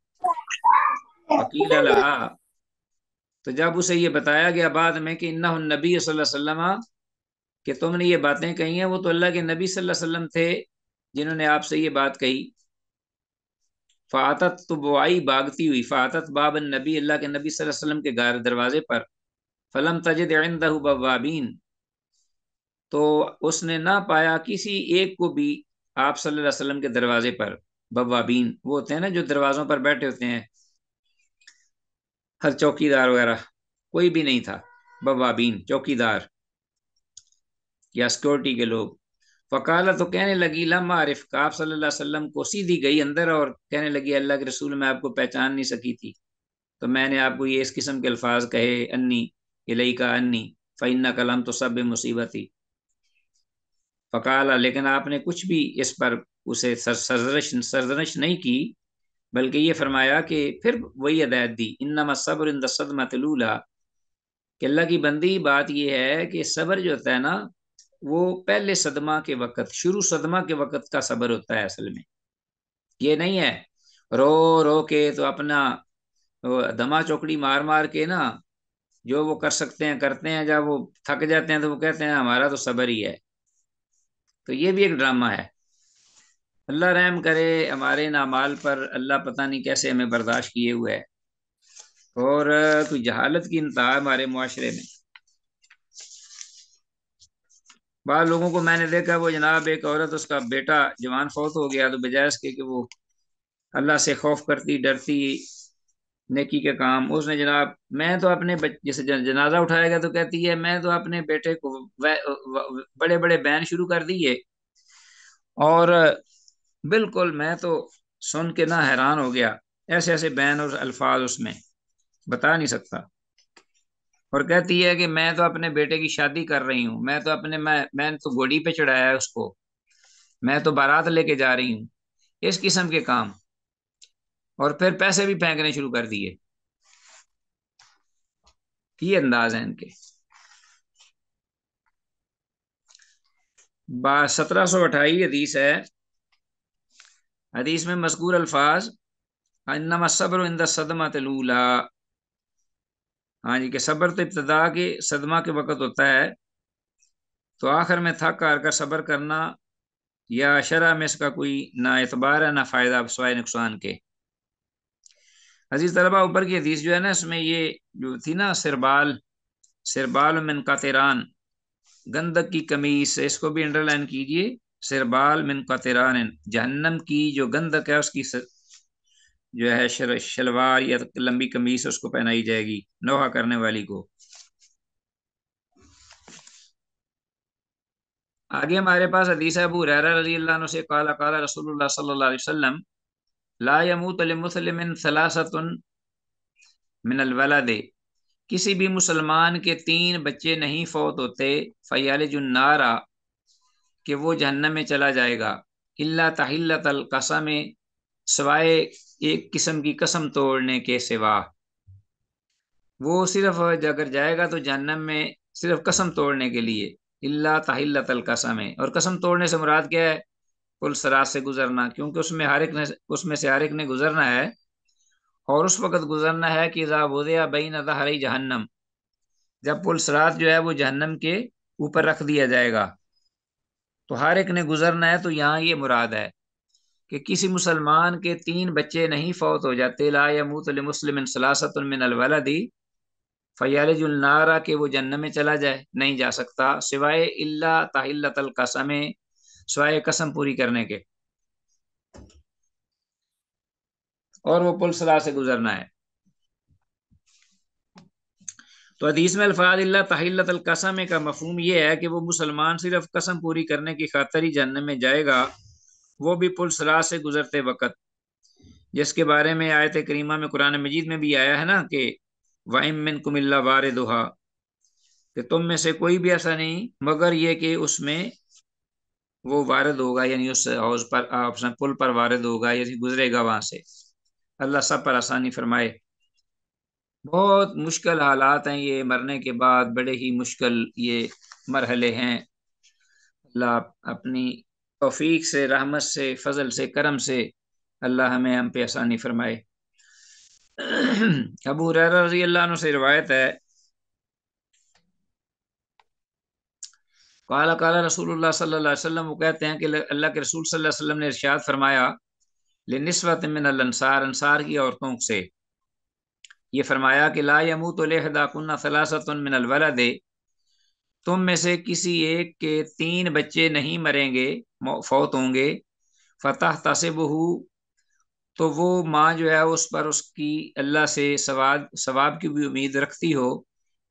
अकील तो जब उसे ये बताया गया बाद में कि इन्ना नबी वसल्लम कि तुमने ये बातें कही हैं वो तो अल्लाह के नबी सल्लल्लाहु अलैहि वसल्लम थे जिन्होंने आपसे ये बात कही फ़ातत तो बुआई भागती हुई फ़ातत बाबन नबी अल्लाह के नबी सल्लल्लाहु अलैहि वसल्लम के घर दरवाजे पर फलम तजद इंदहु बवाबीन तो उसने ना पाया किसी एक को भी आप सल्लल्लाहु अलैहि वसल्लम के दरवाजे पर बवाबीन वो होते हैं ना जो दरवाज़ों पर बैठे होते हैं हर चौकीदार वगैरह कोई भी नहीं था बवाबीन चौकीदार या सिक्योरिटी के लोग फ़काला तो कहने लगी लम आरिफ का आप सल्लल्लाहु अलैहि वसल्लम को सीधी गई अंदर और कहने लगी अल्लाह के रसूल में आपको पहचान नहीं सकी थी तो मैंने आपको ये इस किस्म के अल्फाज कहे अन्नी इलई का अन्नी फ़ैना कलम तो सब मुसीबत ही फ़काला लेकिन आपने कुछ भी इस पर उसे सरजरश सरजरश नहीं की बल्कि ये फरमाया कि फिर वही हदायत दी इन्ना सब्र इन दसद मतलूला कि अल्लाह की बंदी बात यह है कि सब्र जो होता है ना वो पहले सदमा के वक़्त शुरू सदमा के वक़्त का सबर होता है असल में ये नहीं है रो रो के तो अपना दमा चौकड़ी मार मार के ना जो वो कर सकते हैं करते हैं जब वो थक जाते हैं तो वो कहते हैं हमारा तो सबर ही है तो ये भी एक ड्रामा है अल्लाह रहम करे हमारे नामाल पर अल्लाह पता नहीं कैसे हमें बर्दाश्त किए हुए है और कोई जहालत की इंतहा हमारे माशरे में बाद लोगों को मैंने देखा वो जनाब एक औरत उसका बेटा जवान फौत हो गया तो बजाय इसके कि वो अल्लाह से खौफ करती डरती नेकी के काम उसने जनाब मैं तो अपने जैसे जनाजा उठाएगा तो कहती है मैं तो अपने बेटे को बड़े बड़े बैन शुरू कर दिए और बिल्कुल मैं तो सुन के ना हैरान हो गया ऐसे ऐसे बैन और अल्फाज उसमें बता नहीं सकता और कहती है कि मैं तो अपने बेटे की शादी कर रही हूँ मैं तो अपने मैं मैंने तो घोड़ी पे चढ़ाया है उसको मैं तो बारात लेके जा रही हूँ इस किस्म के काम और फिर पैसे भी फेंकने शुरू कर दिए ये अंदाज है इनके सत्रह सौ अठाई हदीस है हदीस में मजकूर अल्फाज इन्ना सब्र इन सदमा तलूला हाँ जी के सब्र तो इब्तदा के सदमा के वक़्त होता है तो आखिर में थक हार कर सब्र करना या शरा में इसका कोई ना एतबार है ना फ़ायदा सवाए नुकसान के अजीज़ तलबा ऊपर की हदीस जो है ना इसमें ये जो थी ना सिरबाल सिरबाल मिन कातरान गंदक की कमीज से इसको भी अंडरलाइन कीजिए सिरबाल मिन कातरान जहन्नम की जो गंदक है उसकी जो है शल, शलवार या तो लंबी कमीज उसको पहनाई जाएगी नोहा करने वाली को आगे हमारे पास हदीस अबू रैरा रजी अल्लाह से काला काला रसूलुल्लाह सल्लल्लाहु अलैहि वसल्लम ला यमूत लिमुस्लिमिन सलासतुन मिनल वलदे किसी भी मुसलमान के तीन बच्चे नहीं फौत होते फयाल जुन्नारा कि वो जहन्नम में चला जाएगा इल्ला तहिल्लतल कसम सवाए एक किस्म की कसम तोड़ने के सिवा वो सिर्फ अगर जाएगा तो जहन्नम में सिर्फ कसम तोड़ने के लिए इल्ला तल कसम है और कसम तोड़ने से मुराद क्या है कुल सरात से गुजरना क्योंकि उसमें हर एक ने उसमें से हर एक ने गुजरना है और उस वक़्त गुजरना है कि जाबोदिया बैन हरी जहन्नम जब पुल सरात जो है वो जहन्नम के ऊपर रख दिया जाएगा तो हर एक ने गुजरना है तो यहाँ ये मुराद है कि किसी मुसलमान के तीन बच्चे नहीं फौत हो जाते ला यमूतल मुस्लिम दी फ़यालजुलनारा के वो जन्न में चला जाए नहीं जा सकता सिवाय अल्ला ताहिल्लतल कसम सिवाय कसम पूरी करने के और वो पुल सलाह से गुजरना है तो अदीस में अल्फादिल्ला ताहिल्लतल कसम का मफहम यह है कि वो मुसलमान सिर्फ कसम पूरी करने की खातर ही जन्न में जाएगा वो भी पुल सलाह से गुजरते वक़्त जिसके बारे में आयत करीमा में कुरान मजीद में भी आया है ना कि वाइम कुमिल्ला वार दोहा कि तुम में से कोई भी ऐसा नहीं मगर ये कि उसमें वो वारद होगा यानी उस हाउस पर उसमें पुल पर वारद होगा यानी गुजरेगा वहां से अल्लाह सब पर आसानी फरमाए बहुत मुश्किल हालात हैं ये मरने के बाद बड़े ही मुश्किल ये मरहले हैं अल्लाह अपनी तोफ़ीक से रहमत से फजल से करम से अल्लाह हमें हम पे आसानी फरमाए <clears throat> अबू रजी अल्लाह से रवायत है काला काला रसूल सल्ला वसम वो कहते हैं कि अल्लाह के रसूल सल्लल्लाहु ने इरशाद फरमाया लिनस्बत मिन अनसार अनसार की औरतों से ये फरमाया कि ला यमू तो लेहदा कन्ना सलासत मिन अलवला दे तुम में से किसी एक के तीन बच्चे नहीं मरेंगे फौत होंगे फतह तसबहू तो वो माँ जो है उस पर उसकी अल्लाह से सवाब सवाब की भी उम्मीद रखती हो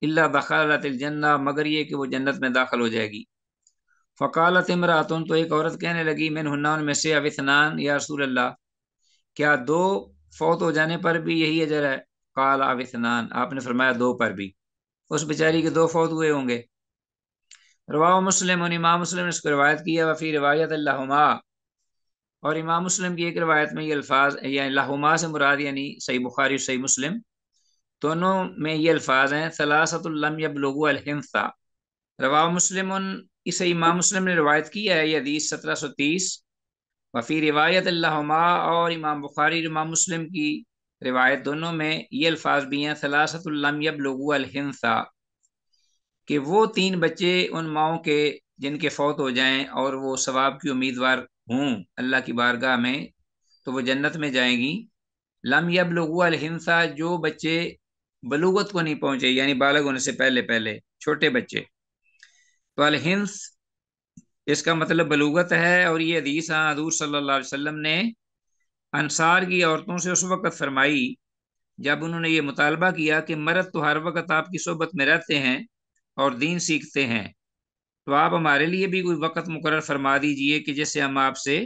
अल्ला जन्ना मगर ये कि वो जन्नत में दाखिल हो जाएगी फ़कालत इमरातन तो एक औरत कहने लगी मैन हन्ना में से अविथनान या रसूल अल्लाह क्या दो फौत हो जाने पर भी यही अजर है काल अविथनान आपने फरमाया दो पर भी उस बेचारी के दो फौत हुए होंगे रवा मुस्लिम और इमाम मुस्लिम ने इसको रवायत किया वफ़ी रवायत लहुमा और इमाम मुस्लिम की एक रवायत में ये अल्फाज या लहुमा से मुराद यानी सही बुखारी और सही मुस्लिम दोनों में ये अल्फाज हैं सलासतम यबलगू अलहिंसा रवा मुस्लिम इसे इमाम मुस्लिम ने रवायत किया है यदीस सत्रह सौ तीस वफ़ी रवायत लहुमा और इमाम बुखारी इमाम मुस्लिम की रवायत दोनों में ये अल्फाज भी हैं सलासतम यबलगू अलहिंसा कि वो तीन बच्चे उन माओ के जिनके फौत हो जाएं और वो सवाब की उम्मीदवार हूँ अल्लाह की बारगाह में तो वो जन्नत में जाएंगी लम यब लोगोहिंसा जो बच्चे बलूगत को नहीं पहुँचे यानी बालग होने से पहले पहले छोटे बच्चे तो अलहिंस इसका मतलब बलूगत है और ये हदीस हजूर सल्ला वसम ने अनसार की औरतों से उस वक़्त फरमाई जब उन्होंने ये मुतालबा किया कि मरद तो हर वक्त आपकी सोबत में रहते हैं और दीन सीखते हैं तो आप हमारे लिए भी कोई वक्त मुकर फरमा दीजिए कि जैसे हम आपसे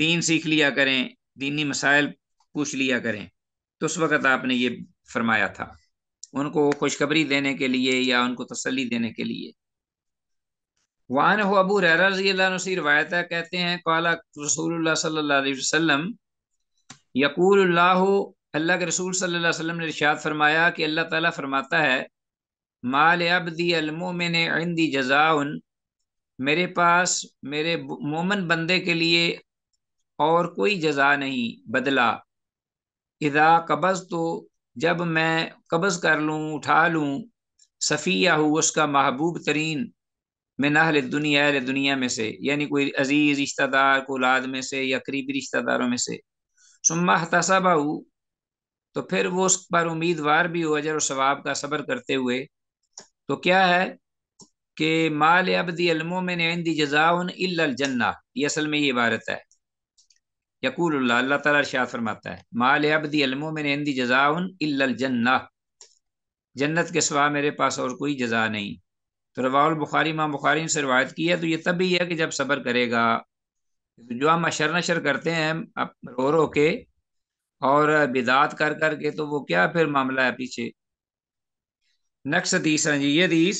दीन सीख लिया करें दीनी मसाइल पूछ लिया करें तो उस वक़्त आपने ये फरमाया था उनको खुशखबरी देने के लिए या उनको तसली देने के लिए वान हो अबू रजी रवायत कहते हैं कला रसूल सल्लाम यकूल अल्लाह के रसूल सल्लल्लाहु ने रिशात फरमाया कि अल्लाह ताला फरमाता है माल अबदी अलमोमिन आंदी जजाउन मेरे पास मेरे मोमन बंदे के लिए और कोई जजा नहीं बदला इदा कबज़ तो जब मैं कबज़ कर लूँ उठा लूँ सफ़िया हूँ उसका महबूब तरीन मैं नहल दुनिया अहल दुनिया में से यानी कोई अजीज़ रिश्तेदार को औलाद में से या करीबी रिश्तेदारों में से सुम्मा बहू तो फिर वो उस पर उम्मीदवार भी हो अजर और सवाब का सब्र करते हुए तो क्या है कि माल अबदी अलमोमिन आंदी जजाउन जन्ना ये असल में ये इबारत है यकूल अल्लाह ताला इरशाद फरमाता है माल अबदी अलमोमिन आंदी जजाउन जन्ना जन्नत के सिवा मेरे पास और कोई जजा नहीं तो रवाउल बुखारी माँ बुखारी से रवायत की है तो ये तभी है कि जब सब्र करेगा तो जो हम अशर नशर करते हैं अब रो रो के और बिदात कर करके तो वो क्या फिर मामला है पीछे नेक्स्ट हदीस हाँ जी ये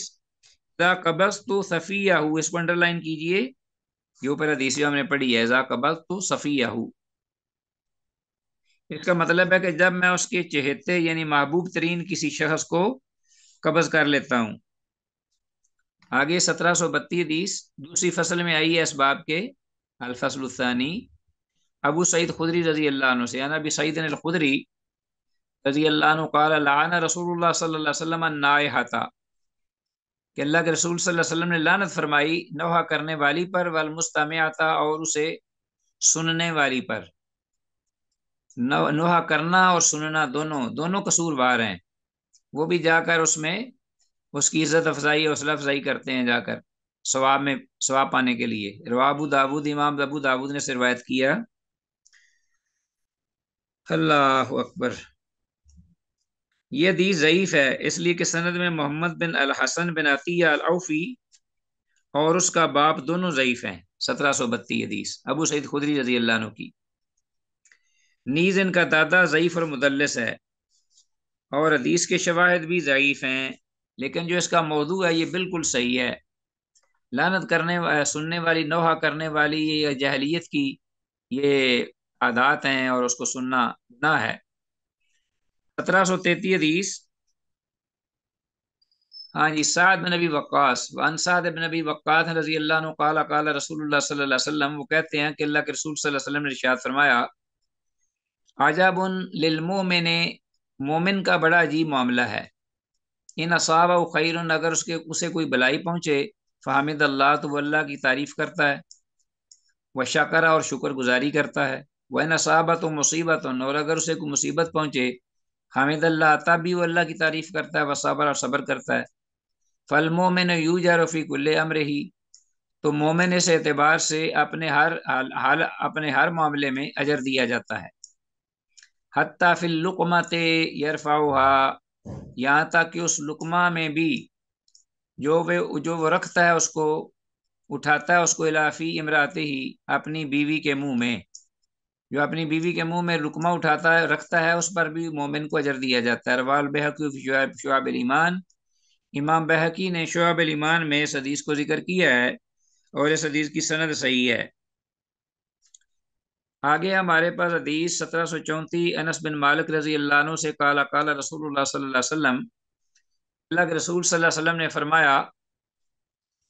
जा कबस तो सफ़िया इसको अंडरलाइन कीजिए ये ऊपर हदीस जो हमने पढ़ी है जा कबस तो सफ़िया इसका मतलब है कि जब मैं उसके चहेते यानी महबूब तरीन किसी शख्स को कबज़ कर लेता हूँ आगे सत्रह सौ बत्तीस दूसरी फसल में आई है इस बाब के अलफसलसानी अबू सईद खुदरी रजी अल्लाह से यानी अभी सईद खुदरी रजी अल्लाह रसूल सल्लम नायहता कि अल्लाह के रसूल वसल्लम ने लानत फरमाई नवा करने वाली पर वल आता और उसे सुनने वाली पर नवा करना और सुनना दोनों दोनों कसूरवार हैं वो भी जाकर उसमें उसकी इज्जत अफजाई हौसला अफजाई करते हैं जाकर स्वाब में स्वाब पाने के लिए रवाबू दाबूद इमाम अबू दाबूद ने से रिवायत किया अल्लाह अकबर ये दी ज़यीफ़ है इसलिए कि सनद में मोहम्मद बिन अल हसन बिन अतिया अलौफ़ी और उसका बाप दोनों ज़यीफ़ हैं सत्रह सौ बत्तीस हदीस अबू सईद खुदरी रजी अल्लाह की नीज इनका दादा ज़यीफ़ और मुदलस है और हदीस के शवाहद भी ज़यीफ़ हैं लेकिन जो इसका मौजू है ये बिल्कुल सही है लानत करने सुनने वाली नोहा करने वाली ये जहलीत की ये आदात हैं और उसको सुनना ना है सत्रह हाँ जी साद बिन नबी वक्स अन साद बिन नबी वक्स रजी अल्लाह काला काला रसूल सल्लम वो कहते हैं कि अल्लाह के रसूल वसल्लम ने इशाद फरमाया आजाबन लिलमोमिन मोमिन का बड़ा अजीब मामला है इन असाब खैर अगर उसके उसे कोई भलाई पहुँचे फ़ामिद अल्लाह तो अल्लाह की तारीफ़ करता है व शकर और शुक्र गुजारी करता है वह नसाबत व मुसीबत और अगर उसे कोई मुसीबत पहुँचे हामिद अल्लाह आता भी वो अल्लाह की तारीफ करता है वसाबर और सब्र करता है फल मोमिन यू रफ़ी कुल्ले अमर ही तो मोमिन इस एतबार से अपने हर हाल, हाल अपने हर मामले में अजर दिया जाता है हती फिल लुकमत यरफाहा यहाँ तक कि उस लुकमा में भी जो वे जो वो रखता है उसको उठाता है उसको इलाफ़ी इमराते ही अपनी बीवी के मुंह में जो अपनी बीवी के मुंह में रुकमा उठाता है रखता है उस पर भी मोमिन को अजर दिया जाता है रवाल बेहकी शुआब ईमान इमाम बहकी ने शुआब ईमान में इस हदीस को जिक्र किया है और इस हदीस की सनद सही है आगे हमारे पास हदीस सत्रह सौ चौंतीस अनस बिन मालिक रजी अल्लाह से काला काला रसूल सल्लम अल्लाह रसूल सल्लम ने फरमाया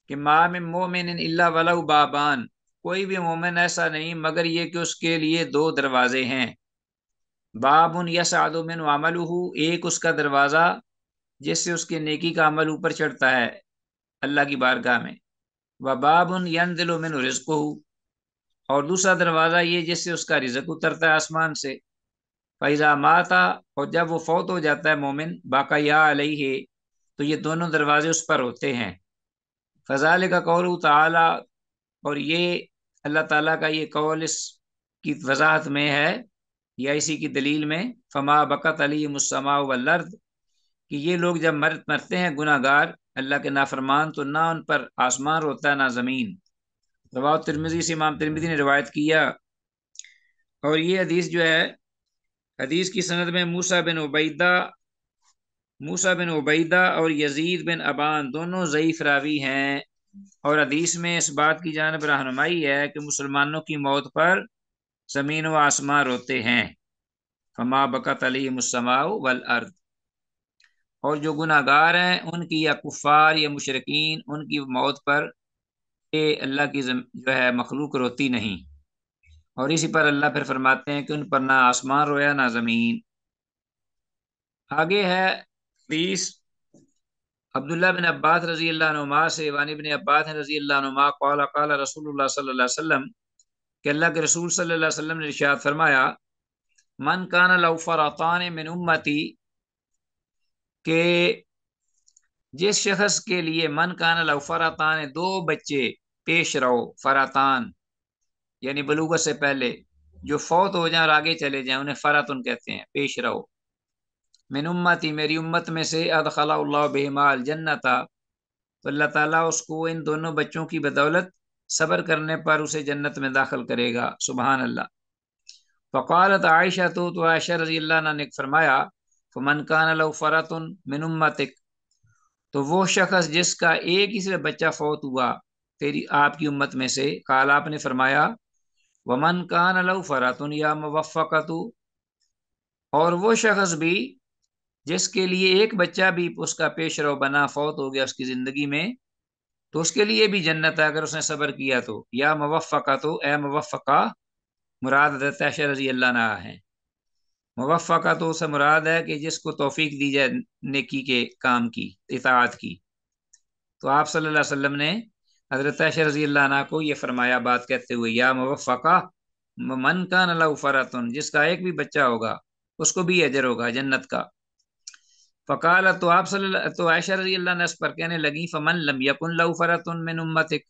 कि माँ में मोमिन अल्ला बाबान कोई भी मोमिन ऐसा नहीं मगर ये कि उसके लिए दो दरवाजे हैं बाबुन यस आदमिन अमलहू एक उसका दरवाज़ा जिससे उसके नेकी का अमल ऊपर चढ़ता है अल्लाह की बारगाह में व बाबुन यन दिलो मिन रिजको और दूसरा दरवाज़ा ये जिससे उसका रिजक उतरता है आसमान से फैज़ा माता और जब वो फौत हो जाता है मोमिन बाकया अलई है तो ये दोनों दरवाजे उस पर होते हैं फजाल का कौल ताला और ये अल्लाह ताला का ये कौल इस की वजाहत में है या इसी की दलील में फमा बकत अली व लर्द कि ये लोग जब मर मरते हैं गुनागार अल्लाह के नाफरमान तो ना उन पर आसमान रोता ना ज़मीन रवा तिरमिजी से इमाम तिरमिजी ने रवायत किया और ये हदीस जो है हदीस की सनद में मूसा बिन उबैदा मूसा बिन उबैदा और यजीद बिन अबान दोनों ज़यीफ़ रावी हैं और हदीस में इस बात की जानब रहनुमाई है कि मुसलमानों की मौत पर ज़मीन व आसमां रोते हैं फमा बकत अली मुसमाऊ वल अर्द और जो गुनागार हैं उनकी या कुफ़ार या मुशरकिन उनकी मौत पर ये अल्लाह की जो है मखलूक रोती नहीं और इसी पर अल्लाह फिर फरमाते हैं कि उन पर ना आसमान रोया ना ज़मीन आगे है तीस अब्दुल्ला बिन अब्बास रजी अल्लाह से वानी बिन अब्बास रजी अल्लाह कौल कौल रसूल सल्लम के अल्लाह के रसूल सल्लल्लाहु अलैहि वसल्लम ने इरशाद फरमाया मन कान लौफ़रातान मिन उम्मती के जिस शख्स के लिए मन कान लौफ़रातान दो बच्चे पेश रहो फरातान यानी बलूगत से पहले जो फौत हो जाए और आगे चले जाएं उन्हें फरातन कहते हैं पेश रहो मिन उम्मती मेरी उम्मत में से अदखला जन्नत आ तो अल्लाह ताला उसको इन दोनों बच्चों की बदौलत सब्र करने पर उसे जन्नत में दाखिल करेगा सुबहान अल्लाह फ़कालत आयशा तो, तो आयशा रजी ने फरमाया मन कान फ़रतन मिन उम्मतिक तो वो शख्स जिसका एक ही से बच्चा फौत हुआ तेरी आपकी उम्मत में से काल आपने फरमाया वमन कान अलाउ फ़रातन या मवफ़क़तु और वो शख्स भी जिसके लिए एक बच्चा भी उसका पेश रो बना फौत हो गया उसकी ज़िंदगी में तो उसके लिए भी जन्नत है अगर उसने सबर किया तो या मवफ़ा तो ए मवफ़ा मुराद तैशर रजी अल्लाह ना है मवफ़ा तो उस मुराद है कि जिसको तोफीक दी जाए नेकी के काम की इतात की तो आप सल्लल्लाहु अलैहि वसल्लम ने हज़रत तैशर रजी अल्लाह ना को ये फरमाया बात कहते हुए या मवफ़ा मन का नला उफरा जिसका एक भी बच्चा होगा उसको भी अजर होगा जन्नत का फ़काल तो आप तो आयशा रजी अल्लाह ने इस पर कहने लगी फ़मन लम यकुन लऊ में मिन उम्मतिक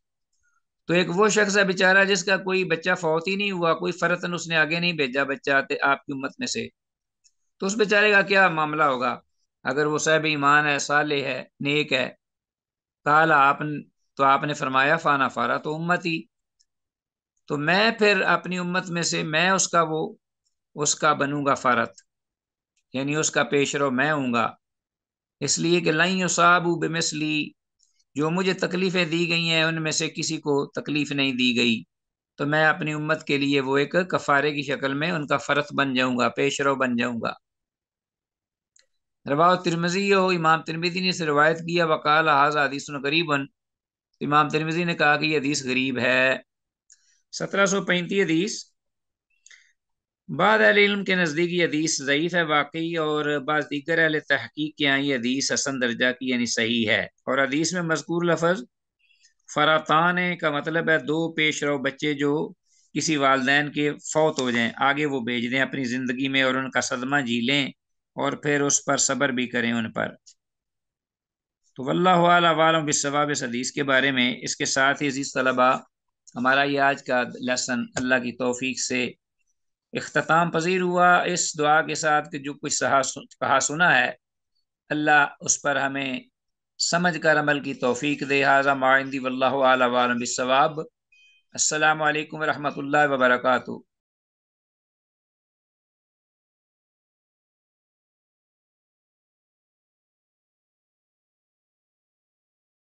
तो एक वो शख्स है बेचारा जिसका कोई बच्चा फौत ही नहीं हुआ कोई फ़रतन उसने आगे नहीं भेजा बच्चा आपकी उम्मत में से तो उस बेचारे का क्या मामला होगा अगर वो साहब ईमान है साले है नेक है काला आपने तो आपने फरमाया फ़ाना फ़ारा तो उम्मत ही तो मैं फिर अपनी उम्मत में से मैं उसका वो उसका बनूंगा फ़ारत यानी उसका पेशरो मैं हूँगा इसलिए कि लई साबू बेमिसली जो मुझे तकलीफ़ें दी गई हैं उनमें से किसी को तकलीफ़ नहीं दी गई तो मैं अपनी उम्मत के लिए वो एक कफ़ारे की शक्ल में उनका फ़रत बन जाऊँगा पेशरो बन जाऊँगा रवा तिरमजी हो इमाम तिरमिजी ने से रवायत किया वकाल हाज हदीस गरीबन इमाम तिरमिजी ने कहा कि यह हदीस गरीब है सत्रह सौ पैंतीस हदीस बाद इल्म के नज़दीक ये हदीस ज़यीफ़ है वाकई और बाद दीगर अहल तहकीक के यहाँ ये हदीस हसन दर्जा की यानी सही है और हदीस में मजकूर लफज फरातान का मतलब है दो पेश रो बच्चे जो किसी वालदेन के फौत हो जाएं आगे वो भेज दें अपनी ज़िंदगी में और उनका सदमा जी लें और फिर उस पर सब्र भी करें उन पर तो वल्ला वालों बिसवाब इस हदीस के बारे में इसके साथ ही अजीज़ तलबा हमारा ये आज का लेसन अल्लाह की तोफ़ी से अख्ताम पजीर हुआ इस दुआ के साथ कि जो कुछ कहा सुना है अल्लाह उस पर हमें समझ कर अमल की तोफ़ी दे हाजा माइंदी वल्लम सवाब अल्लाम वरहमल वर्का